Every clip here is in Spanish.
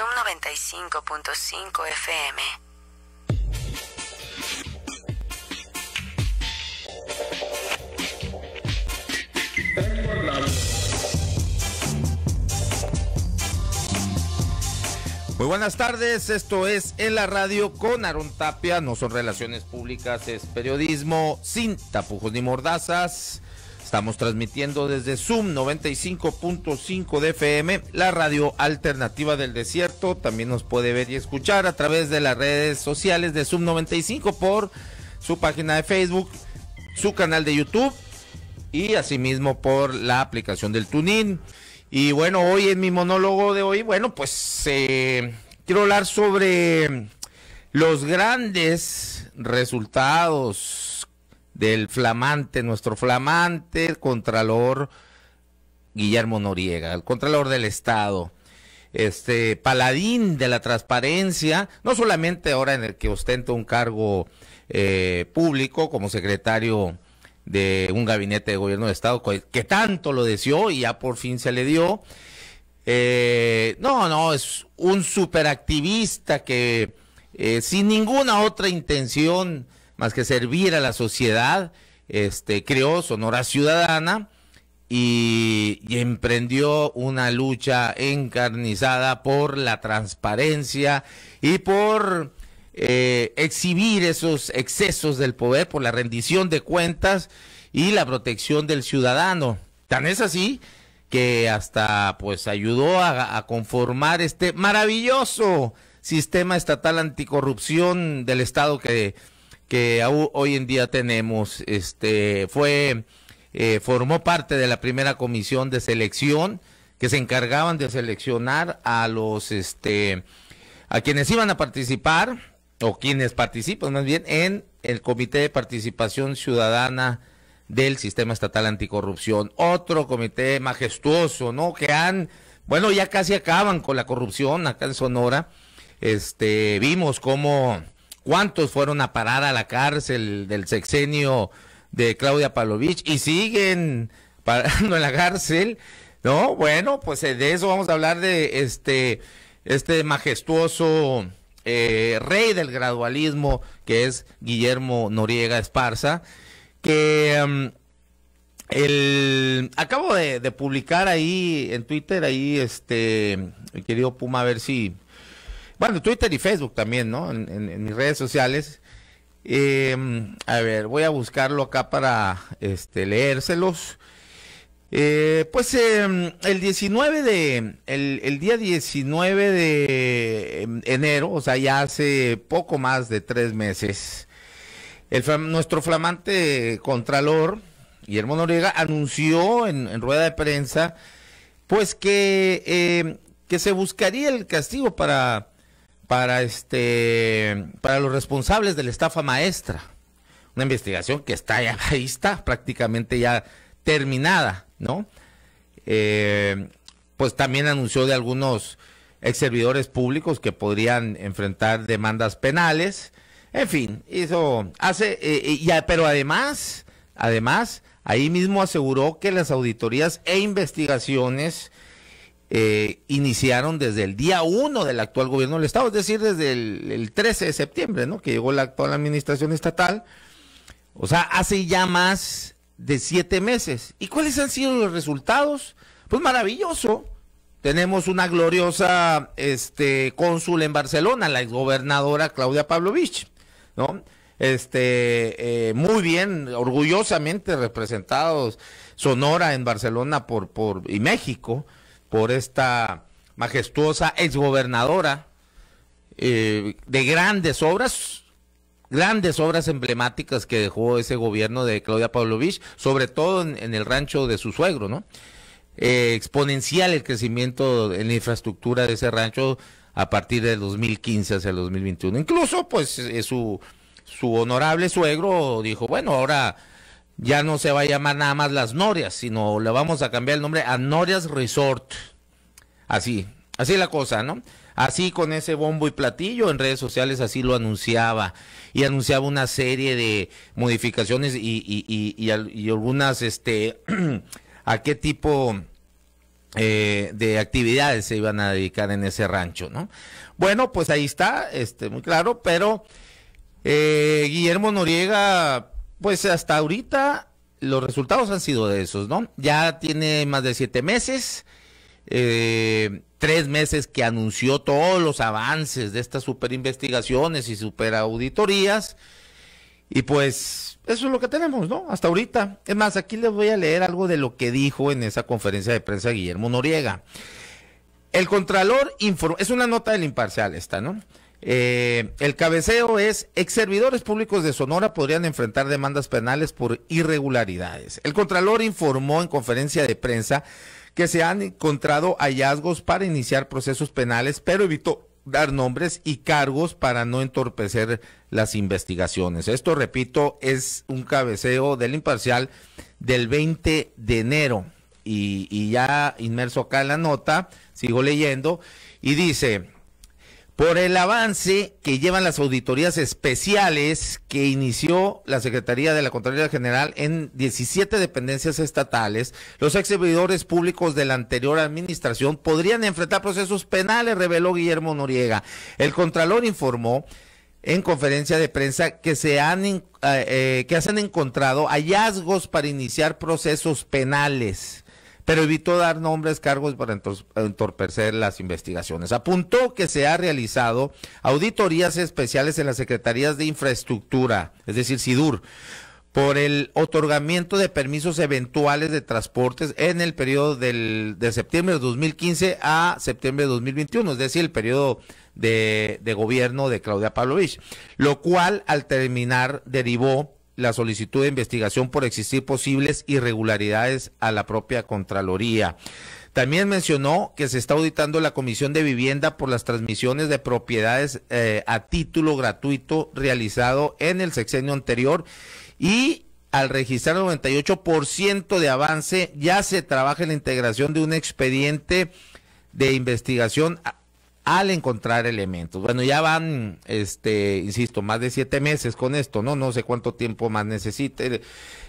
Zoom 95.5 FM. Muy buenas tardes, esto es En la Radio con Aaron Tapia, no son relaciones públicas, es periodismo sin tapujos ni mordazas. Estamos transmitiendo desde Zoom 95.5 de FM, la radio alternativa del desierto. También nos puede ver y escuchar a través de las redes sociales de Zoom 95 por su página de Facebook, su canal de YouTube y asimismo por la aplicación del Tunin. Y bueno, hoy en mi monólogo de hoy, bueno, pues eh, quiero hablar sobre los grandes resultados del flamante, nuestro flamante el Contralor Guillermo Noriega, el Contralor del Estado, este paladín de la transparencia, no solamente ahora en el que ostenta un cargo eh, público como secretario de un gabinete de gobierno de Estado que tanto lo deseó y ya por fin se le dio. Eh, no, no, es un superactivista que eh, sin ninguna otra intención más que servir a la sociedad, este, creó Sonora Ciudadana y, emprendió una lucha encarnizada por la transparencia y por eh, exhibir esos excesos del poder, por la rendición de cuentas y la protección del ciudadano. Tan es así que hasta pues ayudó a, a conformar este maravilloso sistema estatal anticorrupción del Estado que que hoy en día tenemos. Este fue eh, formó parte de la primera comisión de selección que se encargaban de seleccionar a los este a quienes iban a participar o quienes participan más bien en el comité de participación ciudadana del sistema estatal anticorrupción otro comité majestuoso no que han bueno ya casi acaban con la corrupción acá en Sonora este vimos cómo cuántos fueron a parar a la cárcel del sexenio de Claudia Palovich y siguen parando en la cárcel, ¿no? Bueno, pues eh, de eso vamos a hablar de este, este majestuoso eh, rey del gradualismo que es Guillermo Noriega Esparza, que em, el, acabo de, de, publicar ahí en Twitter, ahí este, el querido Puma, a ver si... Bueno, Twitter y Facebook también, ¿no? En, mis redes sociales. Em, a ver, voy a buscarlo acá para este, leérselos. Eh, pues em, el 19 de, el, día 19 de em, enero, o sea, ya hace poco más de tres meses, el, nuestro flamante contralor, Guillermo Noriega, anunció en, rueda de prensa, pues que, que se buscaría el castigo para para este para los responsables de la estafa maestra. Una investigación que está ya, ahí está, prácticamente ya terminada, ¿no? Eh, pues también anunció de algunos ex servidores públicos que podrían enfrentar demandas penales. En fin, hizo, hace, eh, eh, ya, pero además, además, ahí mismo aseguró que las auditorías e investigaciones eh, iniciaron desde el día 1 del actual gobierno del Estado, es decir, desde el, 13 de septiembre, ¿no? Que llegó la actual administración estatal. O sea, hace ya más de siete meses. ¿Y cuáles han sido los resultados? Pues maravilloso. Tenemos una gloriosa este, cónsul en Barcelona, la exgobernadora Claudia Pavlovich, ¿no? Este, eh, muy bien, orgullosamente representados Sonora en Barcelona por, por, y México por esta majestuosa exgobernadora eh, de grandes obras, grandes obras emblemáticas que dejó ese gobierno de Claudia Pavlovich, sobre todo en, el rancho de su suegro, ¿no? Eh, exponencial el crecimiento en la infraestructura de ese rancho a partir del 2015 hacia el 2021. Incluso, pues, eh, su, su honorable suegro dijo, bueno, ahora ya no se va a llamar nada más Las Norias, sino le vamos a cambiar el nombre a Norias Resort. Así, así la cosa, ¿no? Así con ese bombo y platillo en redes sociales así lo anunciaba y anunciaba una serie de modificaciones y, algunas, este, a qué tipo eh, de actividades se iban a dedicar en ese rancho, ¿no? Bueno, pues ahí está, este, muy claro, pero eh, Guillermo Noriega pues hasta ahorita los resultados han sido de esos, ¿no? Ya tiene más de siete meses, eh, tres meses que anunció todos los avances de estas superinvestigaciones y superauditorías. Y pues eso es lo que tenemos, ¿no? Hasta ahorita. Es más, aquí les voy a leer algo de lo que dijo en esa conferencia de prensa Guillermo Noriega. El Contralor informó, es una nota del imparcial esta, ¿no? Eh, el cabeceo es, ex servidores públicos de Sonora podrían enfrentar demandas penales por irregularidades. El Contralor informó en conferencia de prensa que se han encontrado hallazgos para iniciar procesos penales, pero evitó dar nombres y cargos para no entorpecer las investigaciones. Esto, repito, es un cabeceo del imparcial del 20 de enero. y ya inmerso acá en la nota, sigo leyendo, y dice, por el avance que llevan las auditorías especiales que inició la Secretaría de la Contraloría General en 17 dependencias estatales, los exhibidores públicos de la anterior administración podrían enfrentar procesos penales, reveló Guillermo Noriega. El Contralor informó en conferencia de prensa que se han eh, eh, que se han encontrado hallazgos para iniciar procesos penales pero evitó dar nombres, cargos para entorpecer las investigaciones. Apuntó que se ha realizado auditorías especiales en las Secretarías de Infraestructura, es decir, SIDUR, por el otorgamiento de permisos eventuales de transportes en el periodo del, de septiembre de 2015 a septiembre de 2021, es decir, el periodo de, de gobierno de Claudia Pavlovich, lo cual al terminar derivó la solicitud de investigación por existir posibles irregularidades a la propia Contraloría. También mencionó que se está auditando la Comisión de Vivienda por las transmisiones de propiedades eh, a título gratuito realizado en el sexenio anterior y al registrar el 98% de avance ya se trabaja en la integración de un expediente de investigación al encontrar elementos. Bueno, ya van, este, insisto, más de siete meses con esto, ¿no? No sé cuánto tiempo más necesite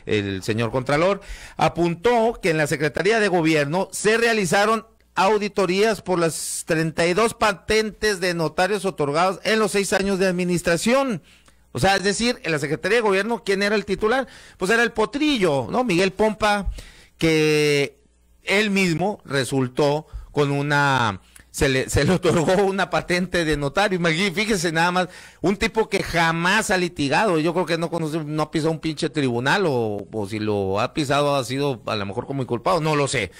el, señor Contralor. Apuntó que en la Secretaría de Gobierno se realizaron auditorías por las 32 patentes de notarios otorgados en los seis años de administración. O sea, es decir, en la Secretaría de Gobierno, ¿quién era el titular? Pues era el potrillo, ¿no? Miguel Pompa, que él mismo resultó con una se le, se le otorgó una patente de notario. Fíjese nada más, un tipo que jamás ha litigado. Yo creo que no conoce, no ha pisado un pinche tribunal o, o si lo ha pisado ha sido a lo mejor como inculpado, no lo sé.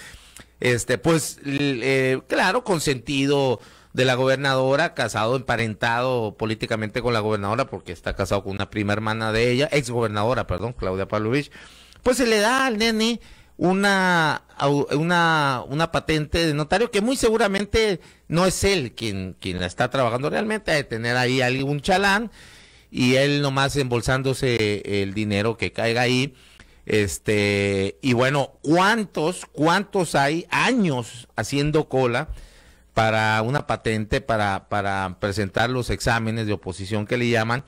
Este, pues, eh, claro, consentido de la gobernadora, casado, emparentado políticamente con la gobernadora, porque está casado con una prima hermana de ella, ex gobernadora, perdón, Claudia Pavlovich. Pues se le da al nene una, una, una patente de notario que muy seguramente no es él quien, quien la está trabajando realmente, de tener ahí algún chalán y él nomás embolsándose el dinero que caiga ahí. Este, y bueno, ¿cuántos, cuántos hay años haciendo cola para una patente, para, para presentar los exámenes de oposición que le llaman?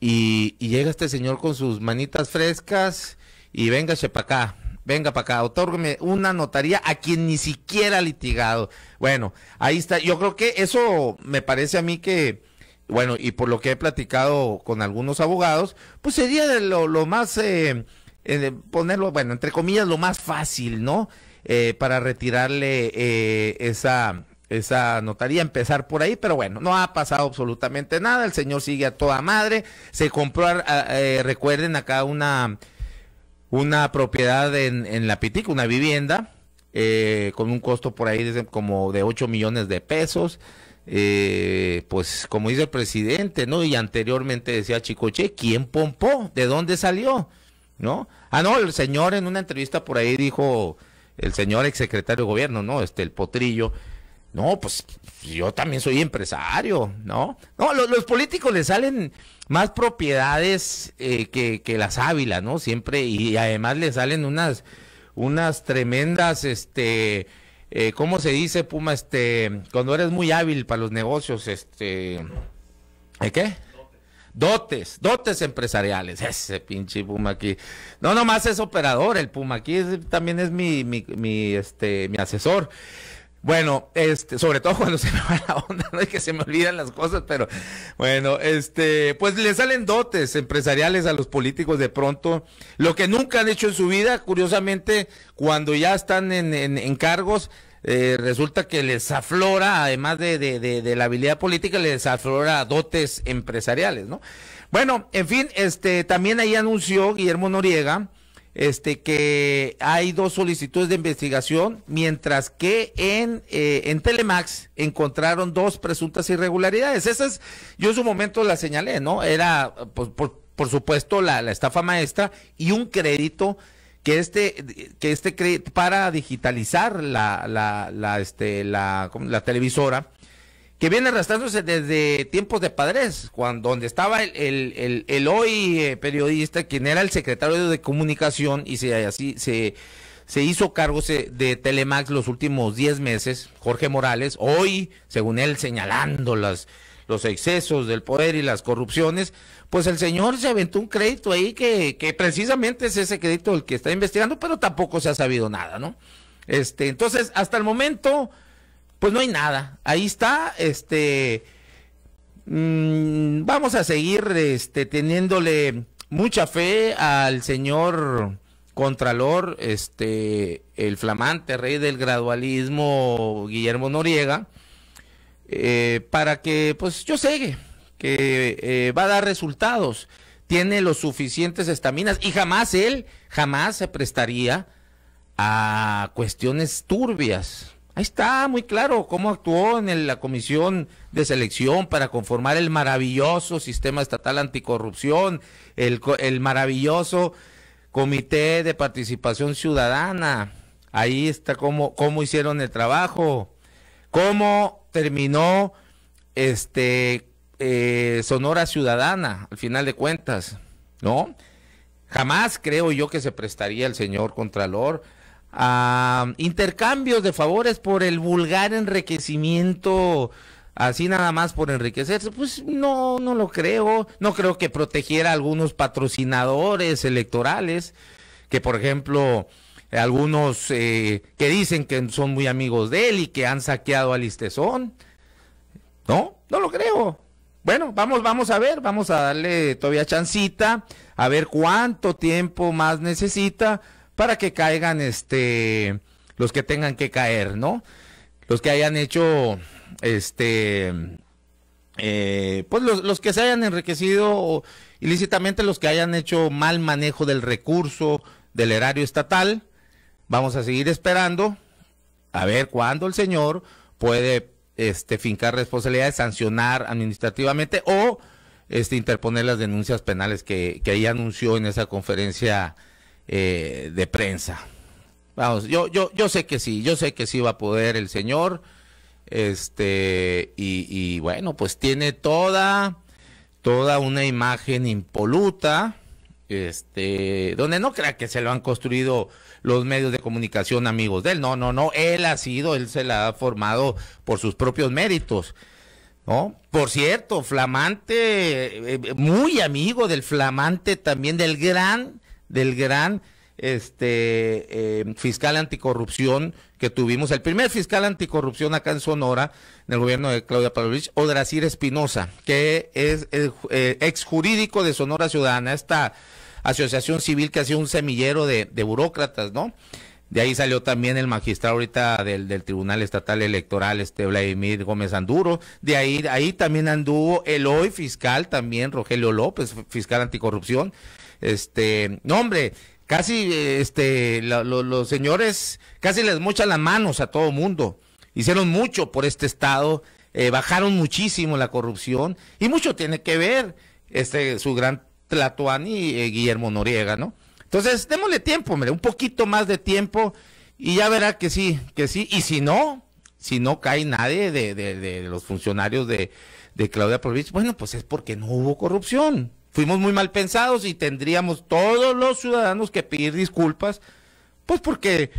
Y, llega este señor con sus manitas frescas y venga, para acá, venga para acá, otorgue una notaría a quien ni siquiera ha litigado. Bueno, ahí está. Yo creo que eso me parece a mí que, bueno, y por lo que he platicado con algunos abogados, pues sería de lo, más, eh, eh, ponerlo, bueno, entre comillas, lo más fácil, ¿no? Eh, para retirarle esa esa notaría, empezar por ahí, pero bueno, no ha pasado absolutamente nada, el señor sigue a toda madre, se compró, recuerden acá una una propiedad en, en La Pitica, una vivienda, eh, con un costo por ahí de, como de 8 millones de pesos. Eh, pues como dice el presidente, ¿no? Y anteriormente decía Chicoche, ¿quién pompó? ¿De dónde salió? ¿No? Ah, no, el señor en una entrevista por ahí dijo, el señor exsecretario de gobierno, ¿no? Este, el potrillo. No, pues yo también soy empresario, ¿no? No, los políticos le salen más propiedades eh, que, que, las Ávila, ¿no? Siempre, y además le salen unas, unas tremendas, este, eh, ¿cómo se dice, Puma? Este, cuando eres muy hábil para los negocios, este, ¿eh, ¿qué? Dotes, dotes empresariales, ese pinche Puma aquí. No, nomás es operador el Puma, aquí también es mi, mi, este, mi asesor. Bueno, este, sobre todo cuando se me va la onda, no es que se me olvidan las cosas, pero bueno, este, pues le salen dotes empresariales a los políticos de pronto, lo que nunca han hecho en su vida, curiosamente, cuando ya están en, cargos, eh, resulta que les aflora, además de, de, de, de, la habilidad política, les aflora dotes empresariales, ¿no? Bueno, en fin, este, también ahí anunció Guillermo Noriega, este que hay dos solicitudes de investigación, mientras que en, eh, en Telemax encontraron dos presuntas irregularidades. Esas, yo en su momento las señalé, ¿no? Era, pues, por, por, supuesto, la, la, estafa maestra y un crédito que este, que este para digitalizar la, la, este, la televisora que viene arrastrándose desde tiempos de padres, cuando donde estaba el, el, el, hoy eh, periodista, quien era el secretario de comunicación y se, así, se, se hizo cargo de Telemax los últimos 10 meses, Jorge Morales, hoy, según él, señalando las, los excesos del poder y las corrupciones, pues el señor se aventó un crédito ahí que, que precisamente es ese crédito el que está investigando, pero tampoco se ha sabido nada, ¿no? Este, entonces, hasta el momento pues no hay nada. Ahí está, este, mm, vamos a seguir, este, teniéndole mucha fe al señor contralor, este, el flamante rey del gradualismo, Guillermo Noriega, eh, para que, pues yo sé que eh, va a dar resultados, tiene los suficientes estaminas y jamás él, jamás se prestaría a cuestiones turbias Ahí está muy claro cómo actuó en la comisión de selección para conformar el maravilloso sistema estatal anticorrupción, el, maravilloso comité de participación ciudadana. Ahí está cómo, hicieron el trabajo, cómo terminó este eh, Sonora Ciudadana, al final de cuentas, ¿no? Jamás creo yo que se prestaría el señor Contralor a intercambios de favores por el vulgar enriquecimiento así nada más por enriquecerse, pues no, no lo creo, no creo que protegiera a algunos patrocinadores electorales, que por ejemplo algunos eh, que dicen que son muy amigos de él y que han saqueado a Listezón no, no lo creo. Bueno, vamos, vamos a ver, vamos a darle todavía chancita, a ver cuánto tiempo más necesita para que caigan este los que tengan que caer, ¿no? Los que hayan hecho este eh, pues los, que se hayan enriquecido ilícitamente, los que hayan hecho mal manejo del recurso del erario estatal, vamos a seguir esperando a ver cuándo el señor puede este, fincar responsabilidades, sancionar administrativamente o este, interponer las denuncias penales que, que ahí anunció en esa conferencia eh, de prensa. Vamos, yo, yo, yo sé que sí, yo sé que sí va a poder el señor. Este, y, bueno, pues tiene toda, toda una imagen impoluta, este, donde no crea que se lo han construido los medios de comunicación amigos de él, no, no, no, él ha sido, él se la ha formado por sus propios méritos, ¿no? Por cierto, flamante, eh, eh, muy amigo del flamante también del gran del gran este eh, fiscal anticorrupción que tuvimos, el primer fiscal anticorrupción acá en Sonora, en el gobierno de Claudia Pavlovich, Odracir Espinosa, que es el eh, ex jurídico de Sonora Ciudadana, esta asociación civil que ha sido un semillero de, de burócratas, ¿no? De ahí salió también el magistrado ahorita del, Tribunal Estatal Electoral, este Vladimir Gómez Anduro. De ahí, ahí también anduvo el hoy fiscal también, Rogelio López, fiscal anticorrupción. Este, no hombre, casi este, los señores casi les mochan las manos a todo mundo. Hicieron mucho por este estado, eh, bajaron muchísimo la corrupción y mucho tiene que ver este su gran Tlatuani Guillermo Noriega, ¿no? Entonces, démosle tiempo, hombre, un poquito más de tiempo y ya verá que sí, que sí. Y si no, si no cae nadie de, los funcionarios de, Claudia Provincia, bueno, pues es porque no hubo corrupción. Fuimos muy mal pensados y tendríamos todos los ciudadanos que pedir disculpas, pues porque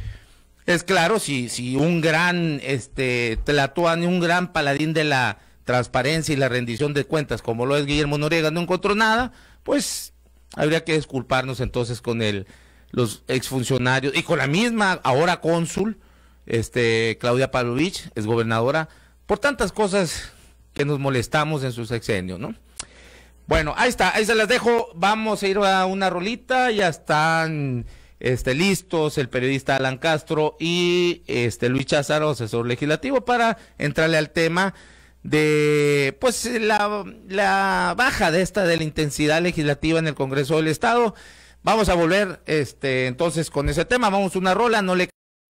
es claro, si, si un gran este Tlatuani, un gran paladín de la transparencia y la rendición de cuentas, como lo es Guillermo Noriega, no encontró nada, pues habría que disculparnos entonces con el, los exfuncionarios y con la misma ahora cónsul, este, Claudia Pavlovich, es gobernadora, por tantas cosas que nos molestamos en su sexenio, ¿no? Bueno, ahí está, ahí se las dejo. Vamos a ir a una rolita, ya están este, listos el periodista Alan Castro y este, Luis Cházaro, asesor legislativo, para entrarle al tema de pues la, la, baja de esta de la intensidad legislativa en el Congreso del Estado. Vamos a volver este entonces con ese tema, vamos a una rola, no le